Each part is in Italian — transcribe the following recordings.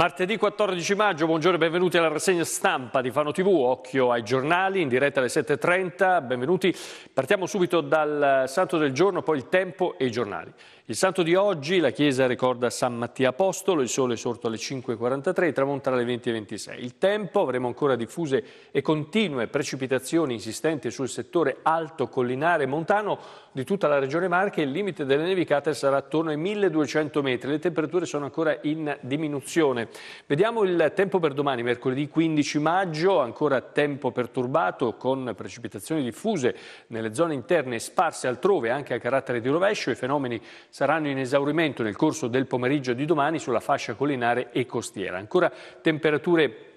Martedì 14 maggio, buongiorno e benvenuti alla rassegna stampa di Fano TV, occhio ai giornali, in diretta alle 7.30, benvenuti. Partiamo subito dal santo del giorno, poi il tempo e i giornali. Il santo di oggi, la Chiesa ricorda San Mattia Apostolo, il sole è sorto alle 5.43, e tramonta alle 20.26. Il tempo, avremo ancora diffuse e continue precipitazioni insistenti sul settore alto, collinare, montano di tutta la regione Marche, il limite delle nevicate sarà attorno ai 1.200 metri, le temperature sono ancora in diminuzione. Vediamo il tempo per domani, mercoledì 15 maggio, ancora tempo perturbato con precipitazioni diffuse nelle zone interne e sparse altrove, anche a carattere di rovescio, i fenomeni saranno in esaurimento nel corso del pomeriggio di domani sulla fascia collinare e costiera. Ancora temperature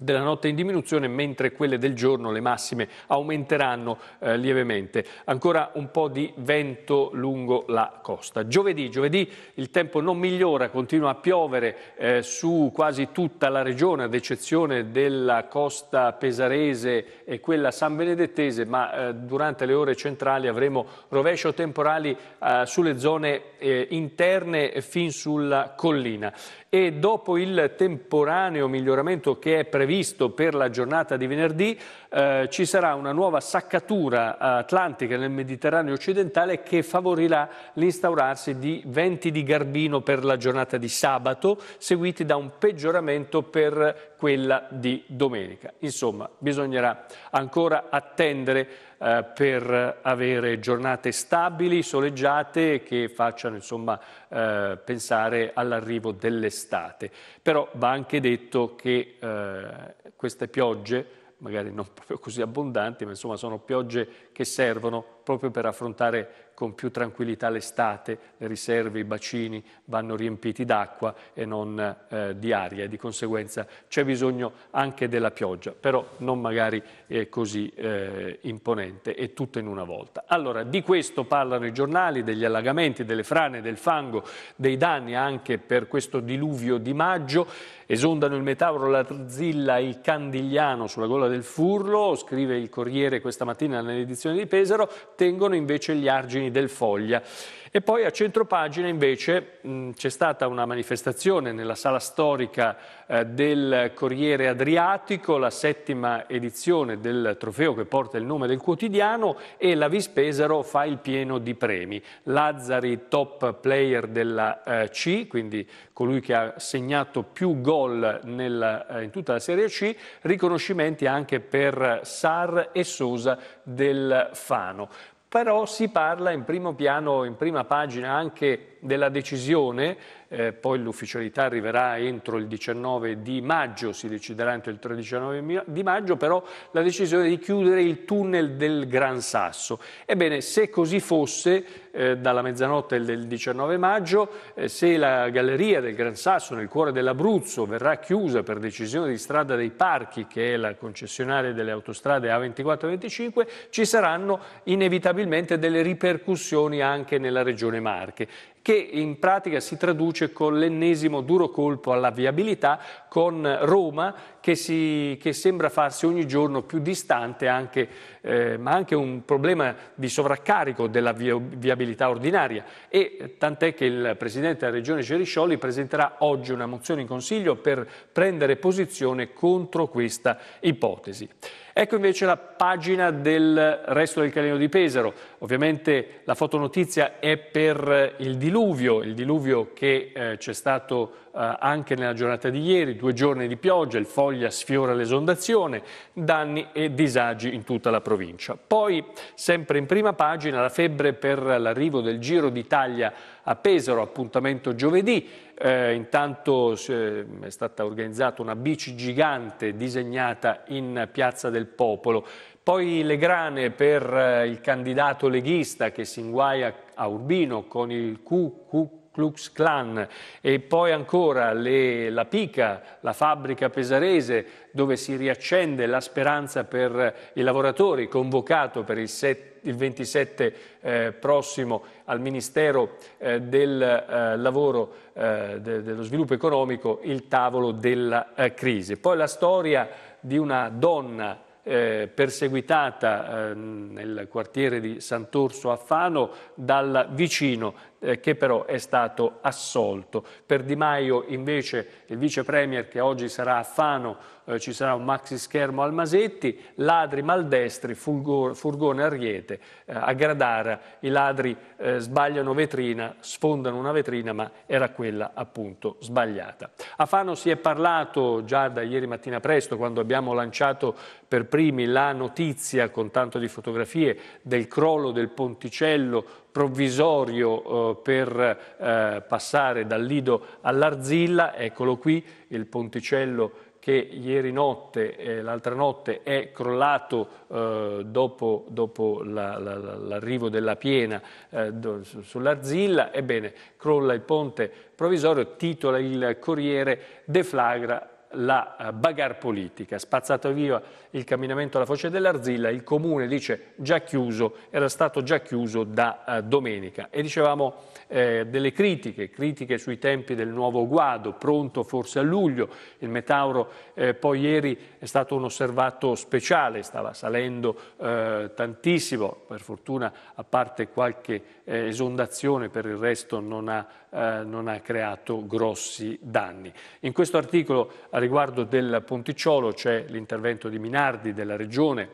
della notte in diminuzione, mentre quelle del giorno, le massime, aumenteranno eh, lievemente. Ancora un po' di vento lungo la costa. Giovedì, giovedì il tempo non migliora, continua a piovere eh, su quasi tutta la regione, ad eccezione della costa pesarese e quella san benedettese, ma eh, durante le ore centrali avremo rovescio temporali eh, sulle zone eh, interne fin sulla collina e dopo il temporaneo miglioramento che è previsto per la giornata di venerdì eh, ci sarà una nuova saccatura atlantica nel Mediterraneo occidentale che favorirà l'instaurarsi di venti di Garbino per la giornata di sabato seguiti da un peggioramento per quella di domenica. Insomma, bisognerà ancora attendere eh, per avere giornate stabili, soleggiate che facciano insomma, eh, pensare all'arrivo dell'estate. Però va anche detto che eh, queste piogge magari non proprio così abbondanti, ma insomma sono piogge che servono proprio per affrontare con più tranquillità l'estate, le riserve, i bacini vanno riempiti d'acqua e non eh, di aria e di conseguenza c'è bisogno anche della pioggia, però non magari eh, così eh, imponente e tutto in una volta. Allora, di questo parlano i giornali, degli allagamenti, delle frane, del fango, dei danni anche per questo diluvio di maggio. Esondano il Metauro, la Zilla, il Candigliano sulla gola del Furlo, scrive il Corriere questa mattina nell'edizione di Pesaro, tengono invece gli argini del Foglia. E poi a centro pagina invece c'è stata una manifestazione nella sala storica eh, del Corriere Adriatico, la settima edizione del trofeo che porta il nome del quotidiano e la Vispesaro fa il pieno di premi. Lazzari top player della eh, C, quindi colui che ha segnato più gol nel, eh, in tutta la Serie C, riconoscimenti anche per Sar e Sosa del Fano però si parla in primo piano, in prima pagina anche della decisione, eh, poi l'ufficialità arriverà entro il 19 di maggio, si deciderà entro il 19 di maggio, però la decisione di chiudere il tunnel del Gran Sasso. Ebbene, se così fosse, eh, dalla mezzanotte del 19 maggio, eh, se la galleria del Gran Sasso nel cuore dell'Abruzzo verrà chiusa per decisione di strada dei parchi, che è la concessionaria delle autostrade A24 25, ci saranno inevitabilmente delle ripercussioni anche nella regione Marche che in pratica si traduce con l'ennesimo duro colpo alla viabilità, con Roma che, si, che sembra farsi ogni giorno più distante anche eh, ma anche un problema di sovraccarico della viabilità ordinaria e eh, tant'è che il Presidente della Regione Ceriscioli presenterà oggi una mozione in Consiglio per prendere posizione contro questa ipotesi. Ecco invece la pagina del resto del Caleno di Pesaro. Ovviamente la fotonotizia è per il diluvio, il diluvio che eh, c'è stato eh, anche nella giornata di ieri, due giorni di pioggia, il Foglia sfiora l'esondazione, danni e disagi in tutta la provincia. Poi, sempre in prima pagina, la febbre per l'arrivo del Giro d'Italia a Pesaro, appuntamento giovedì. Eh, intanto eh, è stata organizzata una bici gigante disegnata in Piazza del Popolo. Poi le grane per eh, il candidato leghista che si inguaia a Urbino con il QQQ Klux Klan e poi ancora le, la Pica, la fabbrica pesarese dove si riaccende la speranza per i lavoratori convocato per il, set, il 27 eh, prossimo al Ministero eh, del eh, Lavoro eh, de, dello Sviluppo Economico il tavolo della eh, crisi. Poi la storia di una donna eh, perseguitata eh, nel quartiere di Sant'Orso a Fano dal vicino eh, che però è stato assolto. Per Di Maio invece il vice premier che oggi sarà a Fano eh, ci sarà un maxi schermo al Masetti, ladri maldestri, fulgor, furgone a Riete, eh, a Gradara i ladri eh, sbagliano vetrina, sfondano una vetrina ma era quella appunto sbagliata. A Fano si è parlato già da ieri mattina presto quando abbiamo lanciato per primi la notizia con tanto di fotografie del crollo del ponticello provvisorio eh, per eh, passare dal Lido all'Arzilla, eccolo qui il ponticello che ieri notte, eh, l'altra notte, è crollato eh, dopo, dopo l'arrivo la, la, della piena eh, sull'Arzilla, ebbene crolla il ponte provvisorio, titola il Corriere, deflagra la eh, bagarre politica, spazzato via il camminamento alla foce dell'Arzilla, il comune dice già chiuso, era stato già chiuso da eh, domenica e dicevamo eh, delle critiche, critiche sui tempi del nuovo guado, pronto forse a luglio, il Metauro eh, poi ieri è stato un osservato speciale, stava salendo eh, tantissimo, per fortuna a parte qualche eh, esondazione per il resto non ha eh, non ha creato grossi danni. In questo articolo a riguardo del Ponticciolo c'è l'intervento di Minardi della Regione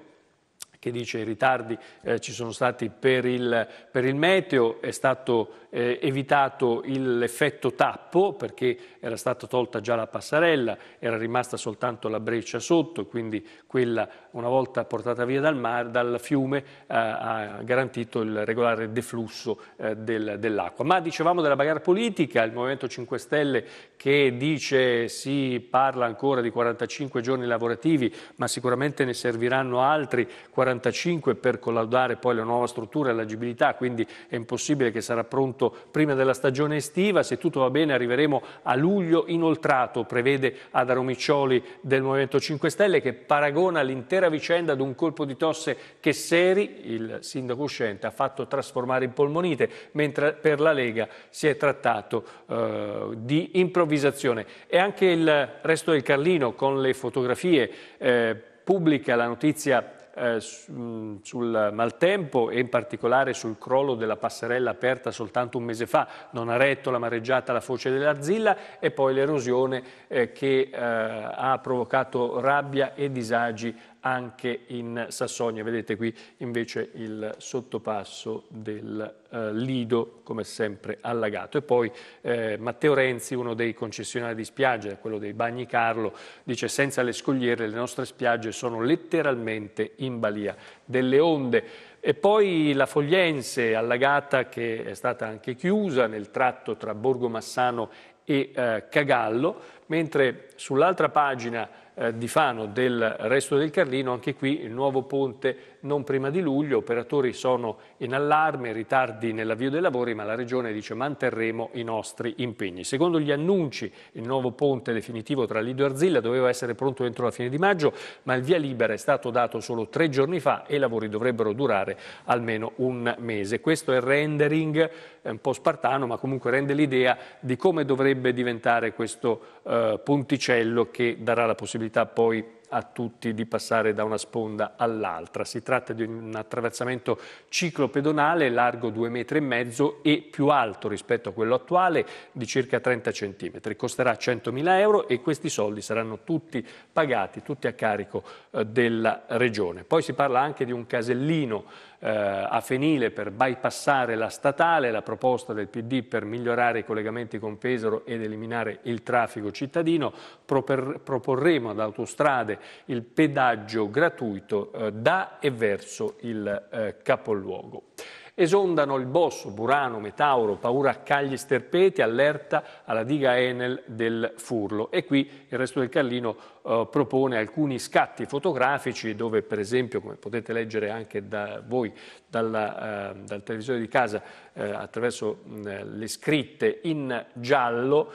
che dice i ritardi eh, ci sono stati per il, per il meteo, è stato eh, evitato l'effetto tappo perché era stata tolta già la passarella, era rimasta soltanto la breccia sotto, quindi quella una volta portata via dal, mar, dal fiume eh, ha garantito il regolare deflusso eh, del, dell'acqua. Ma dicevamo della bagarre politica, il Movimento 5 Stelle che dice si parla ancora di 45 giorni lavorativi, ma sicuramente ne serviranno altri 45 45 per collaudare poi la nuova struttura e l'agibilità, quindi è impossibile che sarà pronto prima della stagione estiva. Se tutto va bene arriveremo a luglio inoltrato, prevede Ada Romiccioli del Movimento 5 Stelle che paragona l'intera vicenda ad un colpo di tosse che Seri, il sindaco uscente, ha fatto trasformare in polmonite, mentre per la Lega si è trattato eh, di improvvisazione. E anche il resto del Carlino con le fotografie eh, pubblica la notizia eh, mm, sul maltempo e in particolare sul crollo della passerella aperta soltanto un mese fa, non ha retto la mareggiata alla foce dell'Arzilla e poi l'erosione eh, che eh, ha provocato rabbia e disagi anche in Sassonia. Vedete qui invece il sottopasso del eh, Lido, come sempre allagato. E poi eh, Matteo Renzi, uno dei concessionari di spiagge, quello dei Bagni Carlo, dice senza le scogliere le nostre spiagge sono letteralmente in balia delle onde. E poi la Fogliense, allagata, che è stata anche chiusa nel tratto tra Borgo Massano e eh, Cagallo, mentre sull'altra pagina eh, di Fano del resto del Carlino, anche qui il nuovo ponte non prima di luglio, operatori sono in allarme, ritardi nell'avvio dei lavori, ma la Regione dice manterremo i nostri impegni. Secondo gli annunci, il nuovo ponte definitivo tra Lido e Arzilla doveva essere pronto entro la fine di maggio, ma il via libera è stato dato solo tre giorni fa e i lavori dovrebbero durare almeno un mese. Questo è il rendering è un po' spartano, ma comunque rende l'idea di come dovrebbe diventare questo eh, ponticello che darà la possibilità poi a tutti di passare da una sponda all'altra. Si tratta di un attraversamento ciclopedonale largo due metri e mezzo e più alto rispetto a quello attuale di circa 30 centimetri. Costerà 100.000 euro e questi soldi saranno tutti pagati, tutti a carico eh, della Regione. Poi si parla anche di un casellino eh, a Fenile per bypassare la statale, la proposta del PD per migliorare i collegamenti con Pesaro ed eliminare il traffico cittadino, Proper, proporremo ad autostrade il pedaggio gratuito eh, da e verso il eh, capoluogo. Esondano il Bosso, Burano, Metauro, paura a Cagli Sterpeti, allerta alla diga Enel del Furlo. E qui il resto del Carlino eh, propone alcuni scatti fotografici dove per esempio, come potete leggere anche da voi dalla, eh, dal televisore di casa eh, attraverso mh, le scritte in giallo,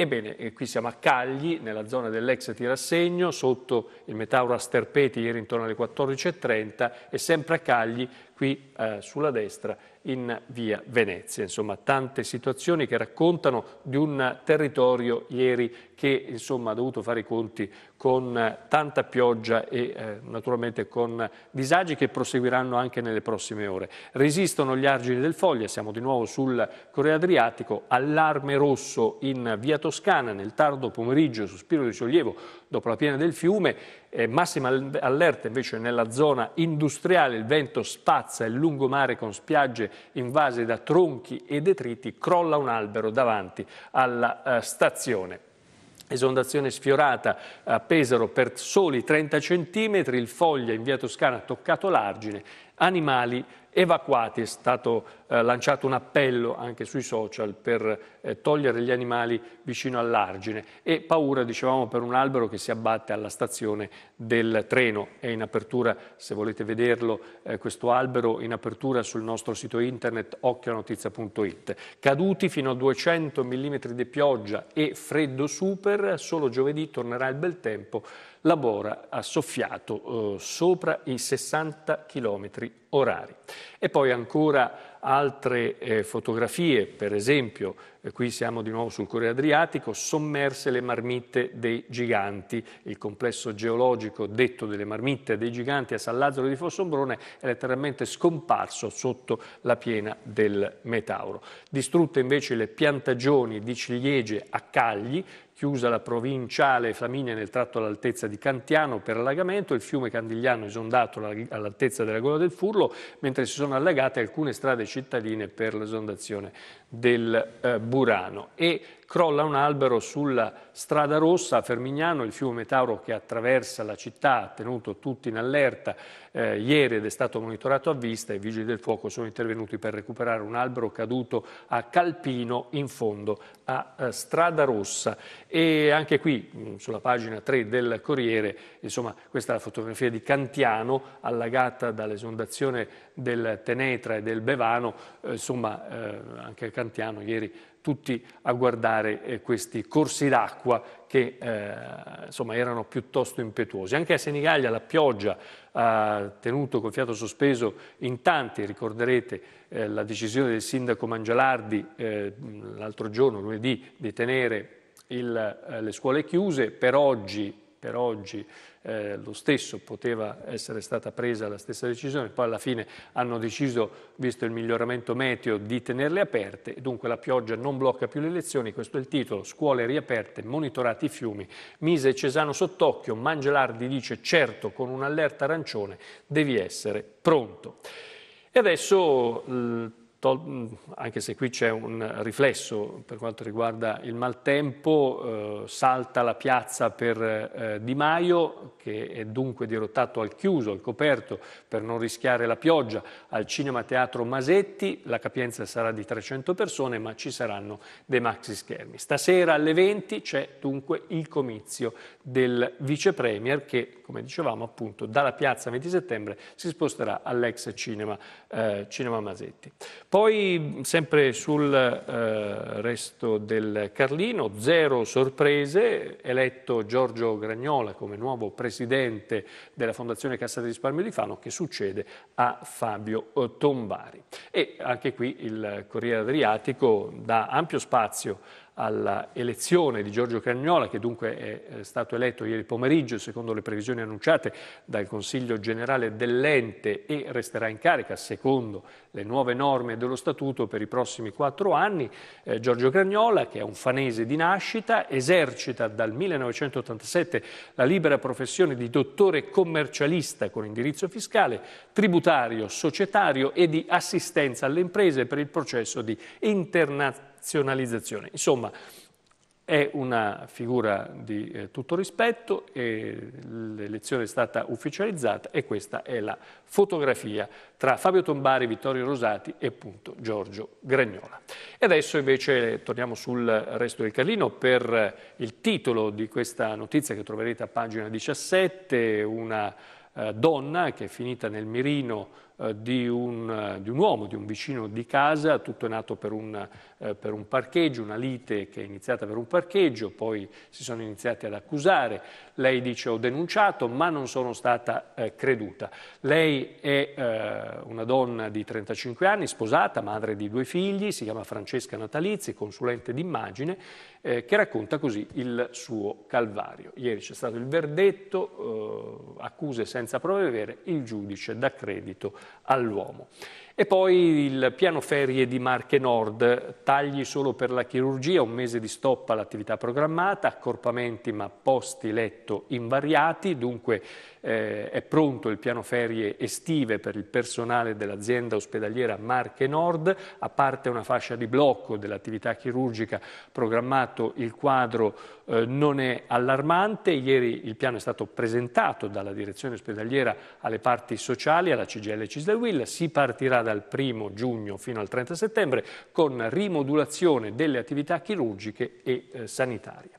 Ebbene, eh, qui siamo a Cagli, nella zona dell'ex Tirassegno, sotto il Metauro a Sterpeti, ieri intorno alle 14.30, e sempre a Cagli qui eh, sulla destra in via Venezia. Insomma, tante situazioni che raccontano di un territorio ieri che insomma, ha dovuto fare i conti con eh, tanta pioggia e eh, naturalmente con disagi che proseguiranno anche nelle prossime ore. Resistono gli argini del Foglia, siamo di nuovo sul Corriere Adriatico, allarme rosso in via Toscana nel tardo pomeriggio, sospiro di sollievo dopo la piena del fiume eh, massima allerta invece nella zona industriale, il vento spazza il lungomare con spiagge invase da tronchi e detriti, crolla un albero davanti alla eh, stazione. Esondazione sfiorata a Pesaro per soli 30 centimetri, il foglia in via Toscana ha toccato l'argine, animali evacuati, è stato eh, lanciato un appello anche sui social per eh, togliere gli animali vicino all'argine e paura, dicevamo, per un albero che si abbatte alla stazione del treno. È in apertura, se volete vederlo, eh, questo albero in apertura sul nostro sito internet occhionotizia.it. Caduti fino a 200 mm di pioggia e freddo super, solo giovedì tornerà il bel tempo. La Bora ha soffiato eh, sopra i 60 km orari. E poi ancora altre eh, fotografie, per esempio, eh, qui siamo di nuovo sul Corriere Adriatico, sommerse le marmitte dei giganti. Il complesso geologico detto delle marmitte dei giganti a San Lazzaro di Fossombrone è letteralmente scomparso sotto la piena del Metauro. Distrutte invece le piantagioni di ciliegie a Cagli, chiusa la provinciale Flaminia nel tratto all'altezza di Cantiano per allagamento, il fiume Candigliano esondato all'altezza della Gola del Furlo, mentre si sono allagate alcune strade cittadine per l'esondazione del eh, Burano. E crolla un albero sulla strada rossa a Fermignano, il fiume Tauro che attraversa la città ha tenuto tutti in allerta eh, ieri ed è stato monitorato a vista. I vigili del fuoco sono intervenuti per recuperare un albero caduto a Calpino in fondo a eh, strada rossa. E anche qui mh, mm, sulla pagina 3 del Corriere, insomma, questa è la fotografia di Cantiano allagata dall'esondazione del Tenetra e del Bevano, eh, insomma eh, anche Cantiano ieri tutti a guardare eh, questi corsi d'acqua che eh, insomma, erano piuttosto impetuosi. Anche a Senigallia la pioggia ha tenuto col fiato sospeso in tanti, ricorderete eh, la decisione del sindaco Mangialardi eh, l'altro giorno, lunedì, di tenere il, eh, le scuole chiuse, per oggi per oggi eh, lo stesso, poteva essere stata presa la stessa decisione, poi alla fine hanno deciso, visto il miglioramento meteo, di tenerle aperte, dunque la pioggia non blocca più le lezioni, questo è il titolo, scuole riaperte, monitorati i fiumi, mise Cesano sott'occhio, Mangelardi dice certo con un'allerta arancione devi essere pronto. E adesso anche se qui c'è un riflesso per quanto riguarda il maltempo, eh, salta la piazza per eh, Di Maio, che è dunque dirottato al chiuso, al coperto, per non rischiare la pioggia, al Cinema Teatro Masetti, la capienza sarà di 300 persone, ma ci saranno dei maxi schermi. Stasera alle 20 c'è dunque il comizio del vice premier che, come dicevamo appunto, dalla piazza 20 settembre si sposterà all'ex cinema, eh, cinema Masetti. Poi sempre sul eh, resto del Carlino, zero sorprese, eletto Giorgio Gragnola come nuovo presidente della Fondazione Cassa del Risparmio di Fano che succede a Fabio eh, Tombari. E anche qui il Corriere Adriatico dà ampio spazio alla elezione di Giorgio Cagnola, che dunque è eh, stato eletto ieri pomeriggio secondo le previsioni annunciate dal Consiglio generale dell'ente e resterà in carica secondo le nuove norme dello Statuto per i prossimi quattro anni. Eh, Giorgio Cagnola, che è un fanese di nascita, esercita dal 1987 la libera professione di dottore commercialista con indirizzo fiscale, tributario, societario e di assistenza alle imprese per il processo di internazionalizzazione razionalizzazione. Insomma, è una figura di eh, tutto rispetto, l'elezione è stata ufficializzata e questa è la fotografia tra Fabio Tombari, Vittorio Rosati e appunto Giorgio Gragnola. E adesso invece torniamo sul resto del Carlino per il titolo di questa notizia che troverete a pagina 17, una eh, donna che è finita nel mirino eh, di un, eh, di un, uomo, di un vicino di casa, tutto è nato per un, per un, parcheggio, una lite che è iniziata per un parcheggio, poi si sono iniziati ad accusare, lei dice ho denunciato ma non sono stata eh, creduta. Lei è eh, una donna di 35 anni, sposata, madre di due figli, si chiama Francesca Natalizzi, consulente d'immagine eh, che racconta così il suo calvario. Ieri c'è stato il verdetto, eh, accuse senza prove vere, il giudice dà credito all'uomo. E poi il piano ferie di Marche Nord, tagli solo per la chirurgia, un mese di stop all'attività programmata, accorpamenti ma posti letto invariati, dunque eh, è pronto il piano ferie estive per il personale dell'azienda ospedaliera Marche Nord, a parte una fascia di blocco dell'attività chirurgica programmato il quadro eh, non è allarmante, ieri il piano è stato presentato dalla direzione ospedaliera alle parti sociali, alla CGL Cisle Will, si partirà dal 1 giugno fino al 30 settembre con rimodulazione delle attività chirurgiche e eh, sanitarie.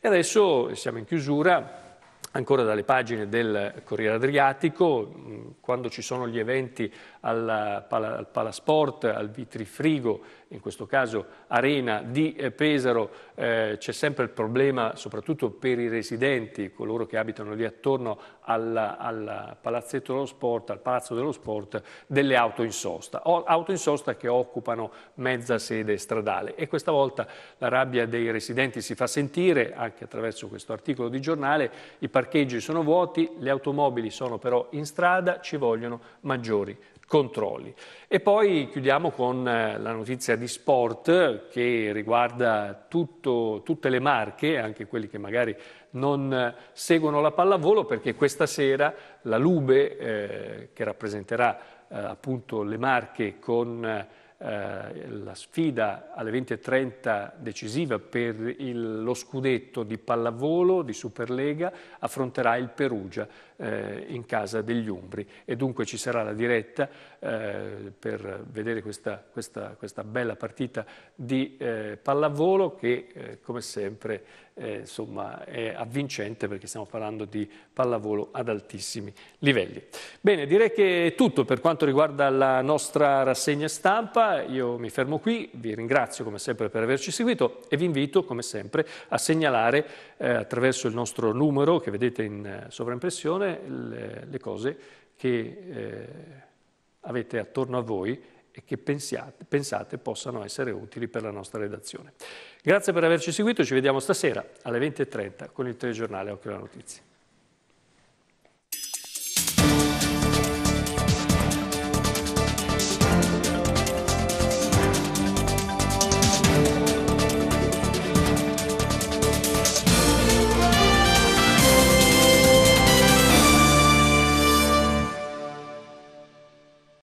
E adesso siamo in chiusura. Ancora dalle pagine del Corriere Adriatico, quando ci sono gli eventi al, pala, al Palasport, al Vitrifrigo, in questo caso Arena di eh, Pesaro, eh, c'è sempre il problema, soprattutto per i residenti, coloro che abitano lì attorno al palazzetto dello sport, al palazzo dello sport, delle auto in sosta, o, auto in sosta che occupano mezza sede stradale. E questa volta la rabbia dei residenti si fa sentire anche attraverso questo articolo di giornale, i parcheggi sono vuoti, le automobili sono però in strada, ci vogliono maggiori controlli. E poi chiudiamo con eh, la notizia di sport che riguarda tutto, tutte le marche, anche quelli che magari non eh, seguono la pallavolo, perché questa sera la Lube, eh, che rappresenterà eh, appunto le marche con eh, eh, la sfida alle 20.30 decisiva per il, lo scudetto di pallavolo di Superlega affronterà il Perugia eh, in casa degli Umbri e dunque ci sarà la diretta eh, per vedere questa, questa, questa, bella partita di eh, pallavolo che eh, come sempre eh, insomma, è avvincente perché stiamo parlando di pallavolo ad altissimi livelli. Bene, direi che è tutto per quanto riguarda la nostra rassegna stampa. Io mi fermo qui, vi ringrazio come sempre per averci seguito e vi invito come sempre a segnalare eh, attraverso il nostro numero che vedete in eh, sovraimpressione le, le cose che eh, avete attorno a voi e che pensiate, pensate possano essere utili per la nostra redazione. Grazie per averci seguito, ci vediamo stasera alle 20.30 con il telegiornale Occhio alla Notizia.